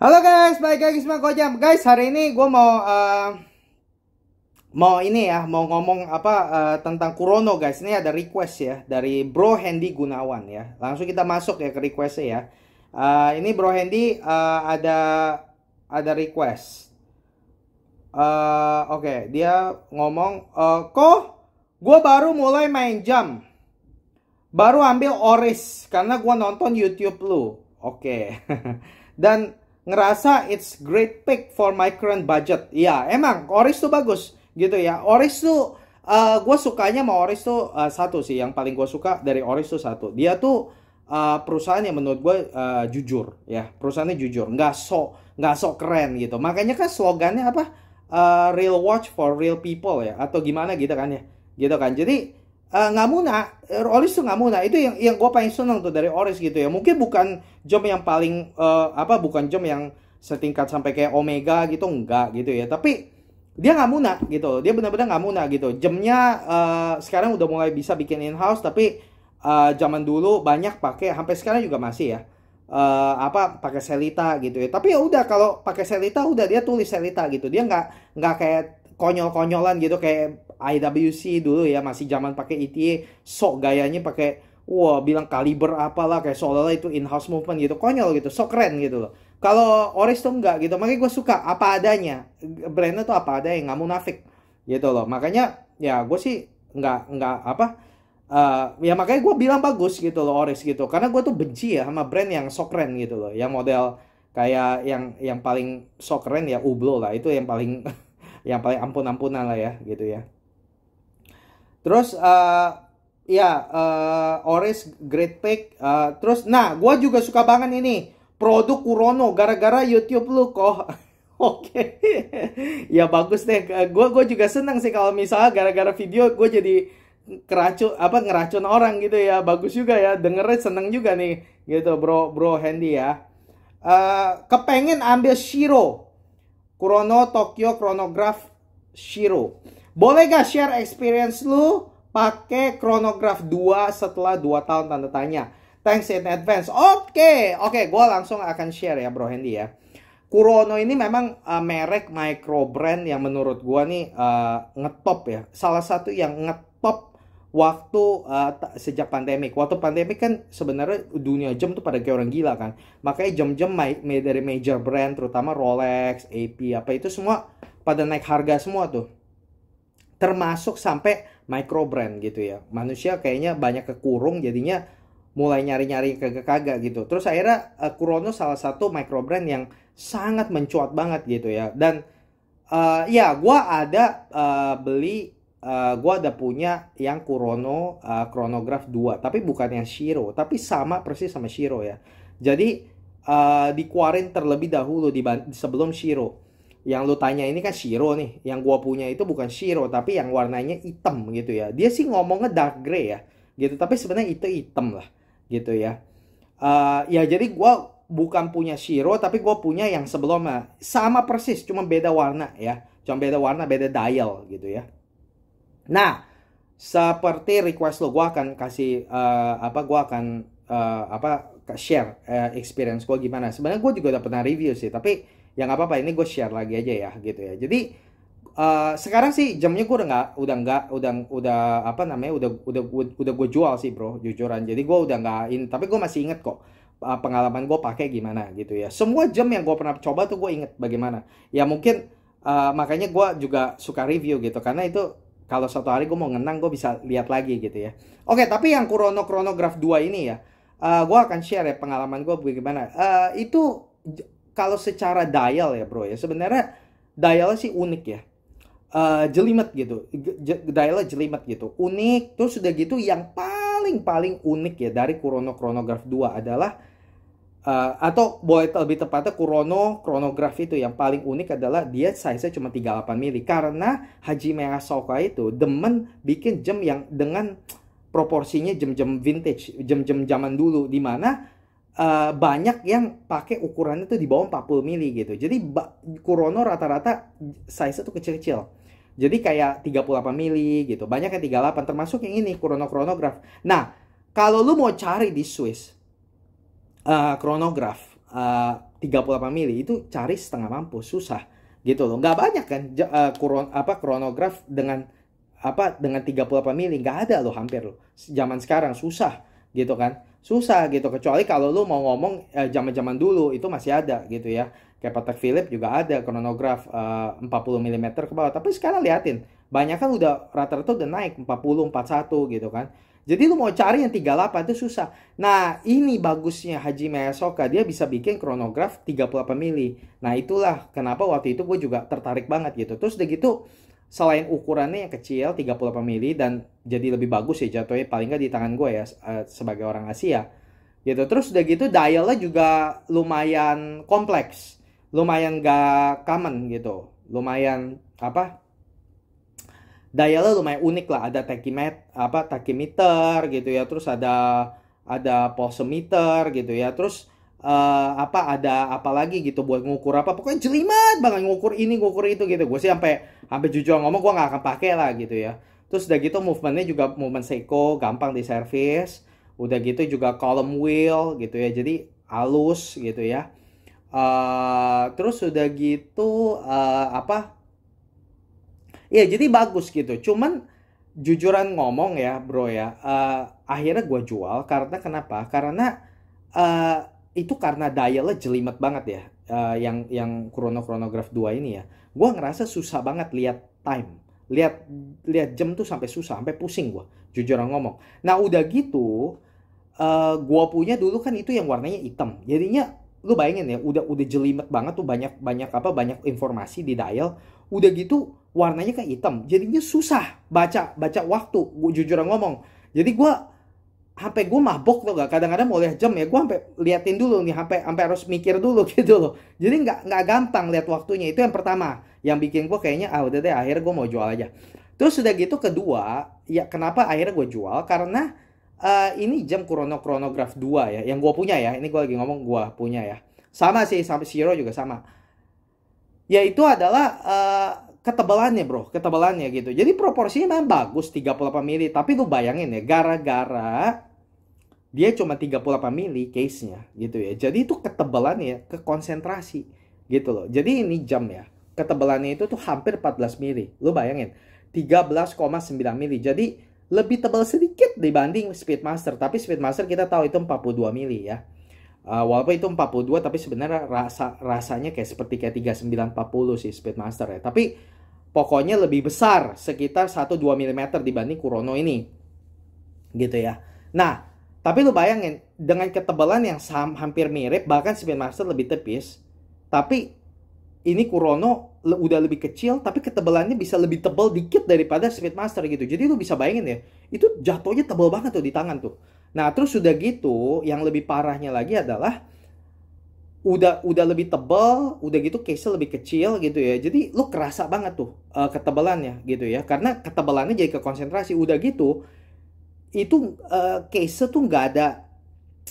Halo guys, balik lagi sama jam, Guys, hari ini gue mau uh, mau ini ya, mau ngomong apa uh, tentang Kurono guys. Ini ada request ya dari Bro Handy Gunawan ya. Langsung kita masuk ya ke requestnya ya. Uh, ini Bro Handy uh, ada ada request. Uh, Oke, okay. dia ngomong, uh, kok gue baru mulai main jam, baru ambil oris karena gue nonton YouTube lu. Oke, okay. dan ngerasa it's great pick for my current budget. ya emang Oris tuh bagus gitu ya. Oris tuh uh, eh, gue sukanya sama Oris tuh uh, satu sih yang paling gue suka dari Oris tuh satu. Dia tuh uh, perusahaan yang menurut gue uh, jujur ya. Perusahaannya jujur, nggak sok nggak sok keren gitu. Makanya kan slogannya apa? Uh, real watch for real people ya atau gimana gitu kan ya. Gitu kan. Jadi Eh, nggak uh, muna eh, Oris tuh nggak muna itu yang yang gue paling seneng tuh dari Oris gitu ya. Mungkin bukan jump yang paling uh, apa bukan jump yang setingkat sampai kayak Omega gitu enggak gitu ya. Tapi dia nggak muna gitu. Dia benar-benar nggak muna gitu. Jamnya uh, sekarang udah mulai bisa bikin in house tapi uh, zaman dulu banyak pakai sampai sekarang juga masih ya. Uh, apa pakai selita gitu ya tapi ya udah kalau pakai selita udah dia tulis selita gitu dia nggak nggak kayak konyol-konyolan gitu kayak IWC dulu ya masih zaman pakai ETA sok gayanya pakai wah bilang kaliber apalah kayak seolah-olah itu in house movement gitu konyol gitu sok keren gitu loh kalau Oris tuh enggak gitu makanya gue suka apa adanya brandnya tuh apa adanya nggak munafik gitu loh makanya ya gue sih nggak nggak apa uh, ya makanya gue bilang bagus gitu loh Oris gitu karena gue tuh benci ya sama brand yang sok keren gitu loh yang model kayak yang yang paling sok keren ya Ublo lah itu yang paling yang paling ampun-ampunan lah ya gitu ya Terus uh, ya uh, eh, Ores Great Pack. Uh, eh, terus nah, gue juga suka banget ini produk Kurono gara-gara YouTube lu kok. Oke, ya bagus deh. Gue gue juga seneng sih kalau misalnya gara-gara video gue jadi keracun apa ngeracun orang gitu ya. Bagus juga ya. Dengernya seneng juga nih gitu bro bro Handy ya. Uh, kepengen ambil Shiro Kurono Tokyo Chronograph Shiro boleh gak share experience lu pakai chronograph 2 setelah 2 tahun tanda tanya? Thanks in advance. Oke, okay. oke, okay, gue langsung akan share ya Bro Hendy ya. Kurono ini memang uh, merek micro brand yang menurut gue nih uh, ngetop ya. Salah satu yang ngetop waktu uh, sejak pandemik. Waktu pandemik kan sebenarnya dunia jam tuh pada kayak orang gila kan. Makanya jam-jam dari major brand terutama Rolex, AP apa itu semua pada naik harga semua tuh termasuk sampai micro brand gitu ya manusia kayaknya banyak kekurung jadinya mulai nyari-nyari kagak-kagak gitu terus akhirnya uh, Kurono salah satu micro brand yang sangat mencuat banget gitu ya dan uh, ya gue ada uh, beli uh, gue ada punya yang Kurono uh, Chronograph 2 tapi bukan yang Shiro tapi sama persis sama Shiro ya jadi uh, dikuarin terlebih dahulu di sebelum Shiro yang lu tanya ini kan Shiro nih yang gua punya itu bukan Shiro tapi yang warnanya hitam gitu ya dia sih ngomongnya dark grey ya gitu tapi sebenarnya itu hitam lah gitu ya uh, ya jadi gua bukan punya Shiro tapi gua punya yang sebelumnya sama persis cuma beda warna ya cuma beda warna beda dial gitu ya nah seperti request lo gua akan kasih uh, apa gua akan uh, apa share uh, experience gua gimana sebenarnya gua juga udah pernah review sih tapi ya nggak apa-apa ini gue share lagi aja ya gitu ya jadi uh, sekarang sih jamnya gue udah nggak udah nggak udah udah apa namanya udah udah udah udah gue jual sih bro jujuran jadi gue udah nggak ini tapi gue masih inget kok eh, pengalaman gue pakai gimana gitu ya semua jam yang gue pernah coba tuh gue inget bagaimana ya mungkin uh, makanya gue juga suka review gitu karena itu kalau satu hari gue mau ngenang gue bisa lihat lagi gitu ya oke tapi yang krono Chronograph 2 ini ya uh, gue akan share ya pengalaman gue bagaimana uh, itu kalau secara dial ya bro ya sebenarnya dialnya sih unik ya uh, jelimet gitu dialnya jelimet gitu unik terus sudah gitu yang paling paling unik ya dari Kurono Chronograph 2 adalah uh, atau boleh lebih tepatnya Kurono Chronograph itu yang paling unik adalah dia size-nya cuma 38 mili karena Hajime Asoka itu demen bikin jam yang dengan proporsinya jam-jam vintage, jam-jam zaman dulu di mana uh, banyak yang pakai ukurannya tuh di bawah 40 mili gitu. Jadi Kurono rata-rata size tuh kecil-kecil. Jadi kayak 38 mili gitu. Banyak yang 38 termasuk yang ini Kurono kronograf. Nah, kalau lu mau cari di Swiss uh, kronograf eh, uh, 38 mili itu cari setengah mampu susah gitu loh. Nggak banyak kan uh, apa kronograf dengan apa dengan 38 mili nggak ada loh hampir loh. Zaman sekarang susah gitu kan susah gitu kecuali kalau lu mau ngomong eh, zaman-zaman eh, dulu itu masih ada gitu ya kayak Patek Philip juga ada kronograf eh, 40 mm ke bawah tapi sekarang liatin banyak kan udah rata-rata udah naik 40 41 gitu kan jadi lu mau cari yang 38 itu susah nah ini bagusnya Haji soka dia bisa bikin kronograf 38 mili nah itulah kenapa waktu itu gue juga tertarik banget gitu terus udah gitu selain ukurannya yang kecil 38 mili dan jadi lebih bagus ya jatuhnya paling nggak di tangan gue ya eh, sebagai orang Asia gitu terus udah gitu dialnya juga lumayan kompleks lumayan gak common gitu lumayan apa dialnya lumayan unik lah ada takimet apa takimeter gitu ya terus ada ada meter gitu ya terus uh, apa ada apa lagi gitu buat ngukur apa pokoknya jelimet banget ngukur ini ngukur itu gitu gue sih sampai sampai jujur ngomong gue nggak akan pakai lah gitu ya terus udah gitu movementnya juga movement seiko gampang di service udah gitu juga column wheel gitu ya jadi halus gitu ya uh, terus udah gitu uh, apa ya jadi bagus gitu cuman jujuran ngomong ya bro ya uh, akhirnya gue jual karena kenapa karena uh, itu karena dialnya jelimet banget ya uh, yang yang Chrono Chronograph 2 ini ya. gue ngerasa susah banget lihat time. Lihat lihat jam tuh sampai susah, sampai pusing gue Jujur ngomong. Nah, udah gitu uh, gua punya dulu kan itu yang warnanya hitam. Jadinya lu bayangin ya, udah udah jelimet banget tuh banyak banyak apa banyak informasi di dial. Udah gitu warnanya kayak hitam. Jadinya susah baca baca waktu. gue jujur ngomong. Jadi gue HP gue mabok tuh gak kadang-kadang mau lihat jam ya gue sampai liatin dulu nih HP sampai harus mikir dulu gitu loh jadi nggak nggak gampang lihat waktunya itu yang pertama yang bikin gue kayaknya ah udah deh akhirnya gue mau jual aja terus sudah gitu kedua ya kenapa akhirnya gue jual karena uh, ini jam Chrono Chronograph 2 ya yang gue punya ya ini gue lagi ngomong gue punya ya sama sih sama siro juga sama Ya itu adalah uh, ketebalannya bro, ketebalannya gitu. Jadi proporsinya memang bagus 38 mili, tapi lu bayangin ya gara-gara dia cuma 38 mili case-nya gitu ya. Jadi itu ketebalannya ya, ke konsentrasi gitu loh. Jadi ini jam ya. Ketebalannya itu tuh hampir 14 mili. Lu bayangin 13,9 mili. Jadi lebih tebal sedikit dibanding Speedmaster, tapi Speedmaster kita tahu itu 42 mili ya. Uh, walaupun itu 42 tapi sebenarnya rasa rasanya kayak seperti kayak 3940 sih Speedmaster ya. Tapi pokoknya lebih besar sekitar 1-2 mm dibanding Kurono ini. Gitu ya. Nah, tapi lu bayangin dengan ketebalan yang hampir mirip bahkan Speedmaster lebih tepis, tapi ini Kurono le, udah lebih kecil tapi ketebalannya bisa lebih tebal dikit daripada Speedmaster gitu. Jadi lu bisa bayangin ya, itu jatuhnya tebal banget tuh di tangan tuh. Nah, terus sudah gitu, yang lebih parahnya lagi adalah udah udah lebih tebal, udah gitu case lebih kecil gitu ya. Jadi lu kerasa banget tuh uh, ketebalannya gitu ya. Karena ketebalannya jadi ke konsentrasi. Udah gitu, itu uh, eh, case tuh nggak ada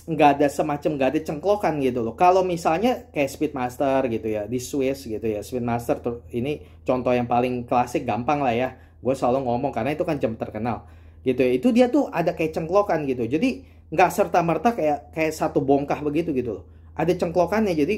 nggak ada semacam nggak ada cengklokan gitu loh. Kalau misalnya kayak Speedmaster gitu ya di Swiss gitu ya, Speedmaster tuh ini contoh yang paling klasik gampang lah ya. Gue selalu ngomong karena itu kan jam terkenal gitu ya. Itu dia tuh ada kayak cengklokan gitu. Jadi nggak serta merta kayak kayak satu bongkah begitu gitu loh. Ada cengklokannya jadi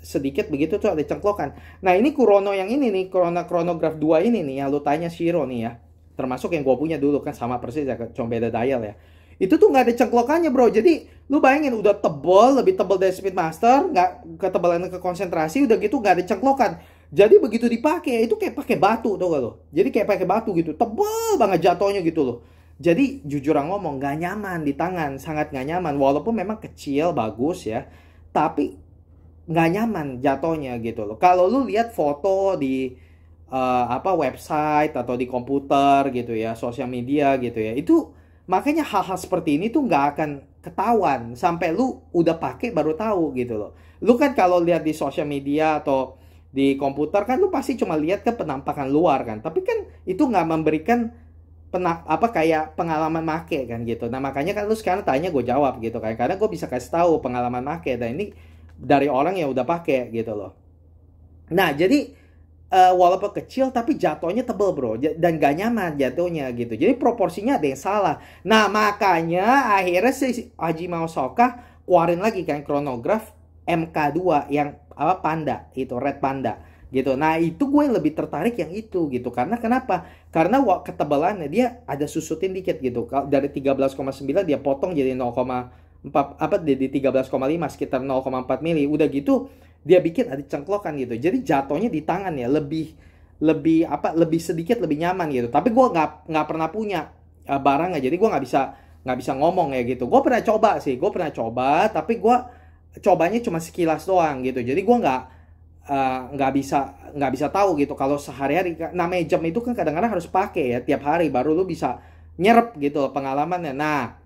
sedikit begitu tuh ada cengklokan. Nah ini Kurono yang ini nih, Corona Chronograph dua ini nih ya lu tanya Shiro nih ya termasuk yang gue punya dulu kan sama persis ya cuma beda dial ya itu tuh nggak ada cengklokannya bro jadi lu bayangin udah tebal lebih tebal dari Speedmaster nggak ketebalan ke konsentrasi udah gitu nggak ada cengklokan jadi begitu dipakai itu kayak pakai batu tuh gak lo jadi kayak pakai batu gitu tebel banget jatuhnya gitu loh jadi jujur ngomong nggak nyaman di tangan sangat nggak nyaman walaupun memang kecil bagus ya tapi nggak nyaman jatuhnya gitu loh kalau lu lihat foto di uh, apa website atau di komputer gitu ya, sosial media gitu ya. Itu makanya hal-hal seperti ini tuh nggak akan ketahuan sampai lu udah pakai baru tahu gitu loh. Lu kan kalau lihat di sosial media atau di komputer kan lu pasti cuma lihat ke penampakan luar kan. Tapi kan itu nggak memberikan penak apa kayak pengalaman make kan gitu. Nah makanya kan lu sekarang tanya gue jawab gitu kan. Karena gue bisa kasih tahu pengalaman make dan nah, ini dari orang yang udah pakai gitu loh. Nah jadi uh, walaupun kecil tapi jatuhnya tebel bro dan gak nyaman jatuhnya gitu jadi proporsinya ada yang salah nah makanya akhirnya si Haji Maosoka keluarin lagi kan kronograf MK2 yang apa panda itu red panda gitu nah itu gue lebih tertarik yang itu gitu karena kenapa karena ketebalannya dia ada susutin dikit gitu dari 13,9 dia potong jadi 0,4 apa jadi 13,5 sekitar 0,4 mili udah gitu dia bikin ada cengklokan gitu jadi jatuhnya di tangan ya lebih lebih apa lebih sedikit lebih nyaman gitu tapi gue nggak nggak pernah punya uh, barang ya jadi gue nggak bisa nggak bisa ngomong ya gitu gue pernah coba sih gue pernah coba tapi gue cobanya cuma sekilas doang gitu jadi gue nggak eh, nggak uh, bisa nggak bisa tahu gitu kalau sehari-hari namanya jam itu kan kadang-kadang harus pakai ya tiap hari baru lu bisa nyerap gitu pengalamannya nah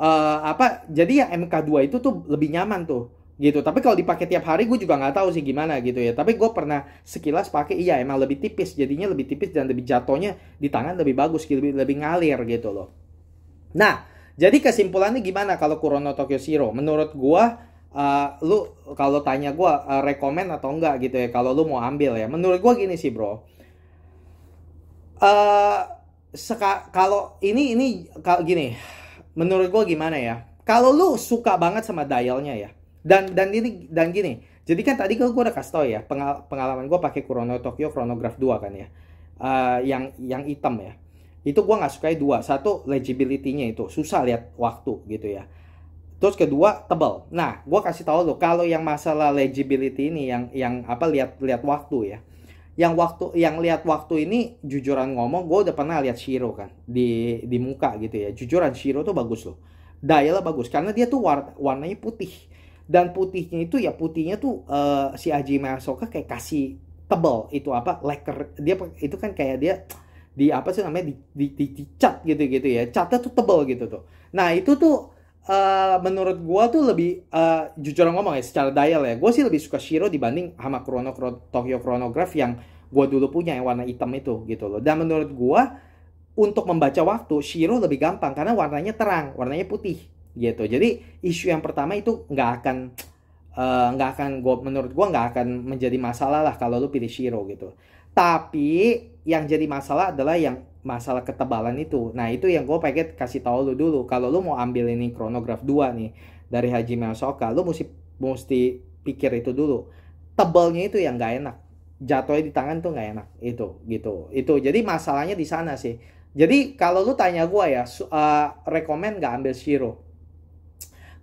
uh, apa jadi ya MK2 itu tuh lebih nyaman tuh gitu tapi kalau dipakai tiap hari gue juga nggak tahu sih gimana gitu ya tapi gue pernah sekilas pakai iya emang lebih tipis jadinya lebih tipis dan lebih jatuhnya di tangan lebih bagus lebih lebih ngalir gitu loh nah jadi kesimpulannya gimana kalau Kurono Tokyo Zero menurut gue uh, lu kalau tanya gue uh, rekomend atau enggak gitu ya kalau lu mau ambil ya menurut gue gini sih bro uh, seka kalau ini ini kalau gini menurut gue gimana ya kalau lu suka banget sama dialnya ya dan dan ini dan gini jadi kan tadi gue udah kasih tau ya pengal pengalaman gue pakai Chrono Tokyo Chronograph 2 kan ya uh, yang yang hitam ya itu gue nggak sukai dua satu legibility-nya itu susah lihat waktu gitu ya terus kedua tebal nah gue kasih tau lo kalau yang masalah legibility ini yang yang apa lihat lihat waktu ya yang waktu yang lihat waktu ini jujuran ngomong gue udah pernah lihat Shiro kan di di muka gitu ya jujuran Shiro tuh bagus loh lah bagus karena dia tuh war, warnanya putih dan putihnya itu ya putihnya tuh uh, si Aji Masoka kayak kasih tebel itu apa leker dia itu kan kayak dia di apa sih namanya di, di, di, cat gitu gitu ya catnya tuh tebel gitu tuh nah itu tuh uh, menurut gua tuh lebih uh, jujur ngomong ya secara dial ya gua sih lebih suka Shiro dibanding sama Chrono, Tokyo Chronograph yang gua dulu punya yang warna hitam itu gitu loh dan menurut gua untuk membaca waktu Shiro lebih gampang karena warnanya terang warnanya putih gitu jadi isu yang pertama itu nggak akan eh, nggak uh, akan gua menurut gua nggak akan menjadi masalah lah kalau lu pilih Shiro gitu tapi yang jadi masalah adalah yang masalah ketebalan itu nah itu yang gue pengen kasih tau lu dulu kalau lu mau ambil ini kronograf 2 nih dari Haji Meosoka lu mesti mesti pikir itu dulu tebalnya itu yang nggak enak jatuhnya di tangan tuh nggak enak itu gitu itu jadi masalahnya di sana sih jadi kalau lu tanya gue ya uh, eh, rekomend nggak ambil Shiro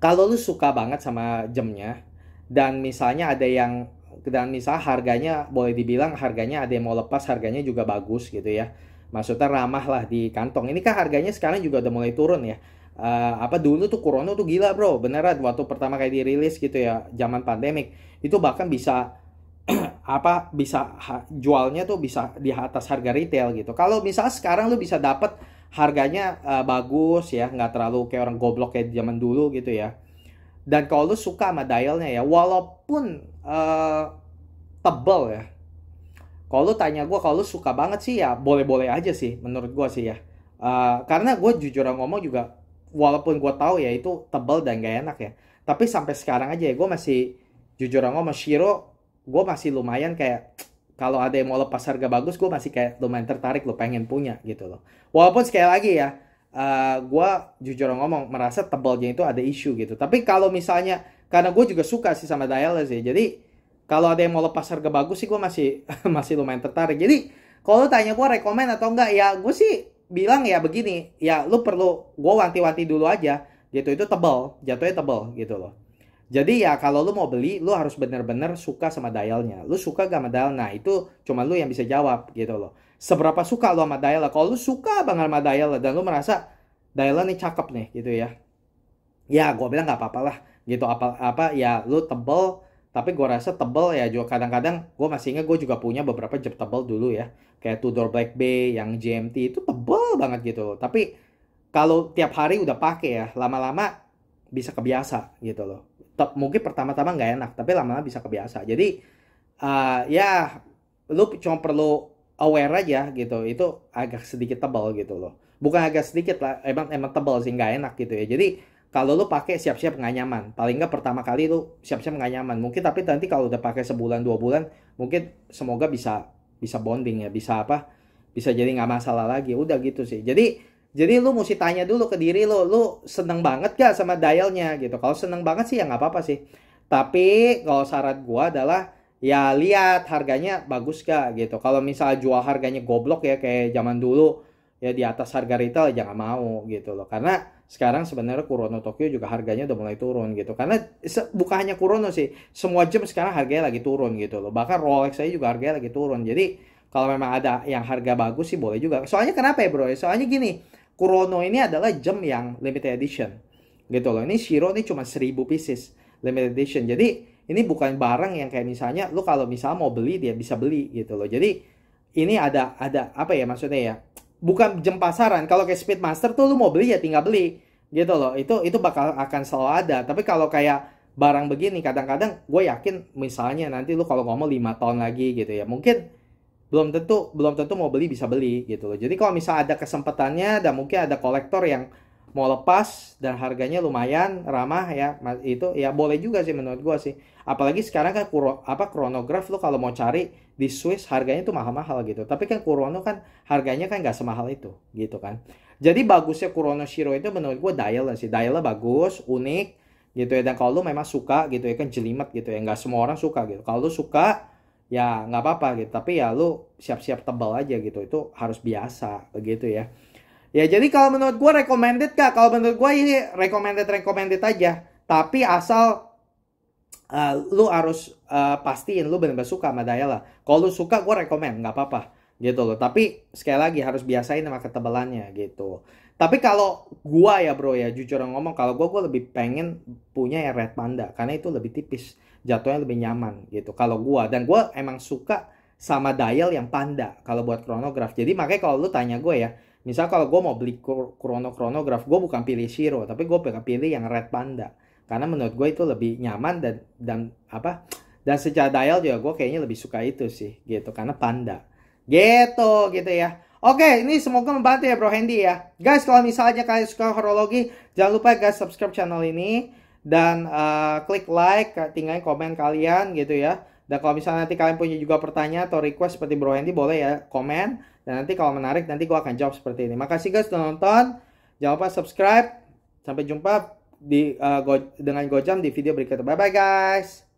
kalau lu suka banget sama jamnya dan misalnya ada yang dan misal harganya boleh dibilang harganya ada yang mau lepas harganya juga bagus gitu ya maksudnya ramah lah di kantong ini kan harganya sekarang juga udah mulai turun ya uh, apa dulu tuh Kurono tuh gila bro beneran waktu pertama kali dirilis gitu ya zaman pandemik itu bahkan bisa apa bisa jualnya tuh bisa di atas harga retail gitu kalau misal sekarang lu bisa dapat harganya uh, bagus ya nggak terlalu kayak orang goblok kayak zaman dulu gitu ya dan kalau lu suka sama dialnya ya walaupun uh, tebel ya kalau lu tanya gue kalau lu suka banget sih ya boleh-boleh aja sih menurut gue sih ya uh, karena gue jujur ngomong juga walaupun gue tahu ya itu tebel dan gak enak ya tapi sampai sekarang aja ya gue masih jujur ngomong Shiro gue masih lumayan kayak kalau ada yang mau lepas harga bagus gue masih kayak lumayan tertarik lo pengen punya gitu loh walaupun sekali lagi ya uh, eh, gue jujur ngomong merasa tebalnya itu ada isu gitu tapi kalau misalnya karena gue juga suka sih sama dial ya jadi kalau ada yang mau lepas harga bagus sih gue masih masih lumayan tertarik jadi kalau tanya gue rekomend atau enggak ya gue sih bilang ya begini ya lu perlu gue wanti-wanti dulu aja gitu itu tebal jatuhnya tebal gitu loh jadi ya kalau lu mau beli, lu harus bener-bener suka sama dialnya. Lu suka gak sama dial? Nah itu cuma lu yang bisa jawab gitu loh. Seberapa suka lu sama dial? Kalau lu suka banget sama dial dan lu merasa dialnya nih cakep nih gitu ya. Ya gue bilang gak apa-apa lah gitu apa apa ya lu tebel tapi gue rasa tebel ya juga kadang-kadang gue masih ingat gue juga punya beberapa jeb tebel dulu ya kayak Tudor Black Bay yang GMT itu tebel banget gitu loh tapi kalau tiap hari udah pakai ya lama-lama bisa kebiasa gitu loh top mungkin pertama-tama nggak enak tapi lama-lama bisa kebiasa jadi uh, ya lu cuma perlu aware aja gitu itu agak sedikit tebal gitu loh bukan agak sedikit lah emang emang tebal sih nggak enak gitu ya jadi kalau lu pakai siap-siap nggak nyaman paling nggak pertama kali lu siap-siap nggak nyaman mungkin tapi nanti kalau udah pakai sebulan dua bulan mungkin semoga bisa bisa bonding ya bisa apa bisa jadi nggak masalah lagi udah gitu sih jadi jadi lu mesti tanya dulu ke diri lu, lu seneng banget gak sama dialnya gitu. Kalau seneng banget sih ya nggak apa-apa sih. Tapi kalau syarat gua adalah ya lihat harganya bagus gak gitu. Kalau misalnya jual harganya goblok ya kayak zaman dulu ya di atas harga retail jangan ya mau gitu loh. Karena sekarang sebenarnya Kurono Tokyo juga harganya udah mulai turun gitu. Karena bukan hanya Kurono sih, semua jam sekarang harganya lagi turun gitu loh. Bahkan Rolex saya juga harganya lagi turun. Jadi kalau memang ada yang harga bagus sih boleh juga. Soalnya kenapa ya bro? Soalnya gini, Kurono ini adalah jam yang limited edition. Gitu loh. Ini Shiro ini cuma 1000 pieces limited edition. Jadi ini bukan barang yang kayak misalnya lu kalau misalnya mau beli dia bisa beli gitu loh. Jadi ini ada ada apa ya maksudnya ya? Bukan jam pasaran. Kalau kayak Speedmaster tuh lu mau beli ya tinggal beli gitu loh. Itu itu bakal akan selalu ada. Tapi kalau kayak barang begini kadang-kadang gue yakin misalnya nanti lu kalau ngomong lima tahun lagi gitu ya mungkin belum tentu belum tentu mau beli bisa beli gitu loh. Jadi kalau misal ada kesempatannya dan mungkin ada kolektor yang mau lepas dan harganya lumayan ramah ya itu ya boleh juga sih menurut gua sih apalagi sekarang kan kuro, apa kronograf lo kalau mau cari di Swiss harganya tuh mahal-mahal gitu tapi kan Kurono kan harganya kan nggak semahal itu gitu kan jadi bagusnya Kurono Shiro itu menurut gua dial sih dialnya bagus unik gitu ya dan kalau lo memang suka gitu ya kan jelimet gitu ya nggak semua orang suka gitu kalau lo suka ya nggak apa-apa gitu tapi ya lu siap-siap tebal aja gitu itu harus biasa begitu ya ya jadi kalau menurut gue recommended kak kalau menurut gue ini recommended recommended aja tapi asal uh, lu harus uh, pastiin lu benar-benar suka sama Dayala kalau lu suka gue rekomend nggak apa-apa gitu loh tapi sekali lagi harus biasain sama ketebalannya gitu tapi kalau gua ya bro ya jujur ngomong kalau gua gua lebih pengen punya yang red panda karena itu lebih tipis jatuhnya lebih nyaman gitu kalau gua dan gua emang suka sama dial yang panda kalau buat kronograf jadi makanya kalau lu tanya gue ya misal kalau gue mau beli krono kronograf gue bukan pilih Shiro tapi gue pilih yang red panda karena menurut gue itu lebih nyaman dan dan apa dan secara dial juga gue kayaknya lebih suka itu sih gitu karena panda gitu gitu ya Oke, ini semoga membantu ya Bro Hendy ya. Guys, kalau misalnya kalian suka horologi, jangan lupa guys subscribe channel ini dan uh, klik like tinggalin komen kalian gitu ya dan kalau misalnya nanti kalian punya juga pertanyaan atau request seperti Bro Andy boleh ya komen dan nanti kalau menarik nanti gue akan jawab seperti ini makasih guys sudah nonton jangan lupa subscribe sampai jumpa di uh, go dengan Gojam di video berikutnya bye bye guys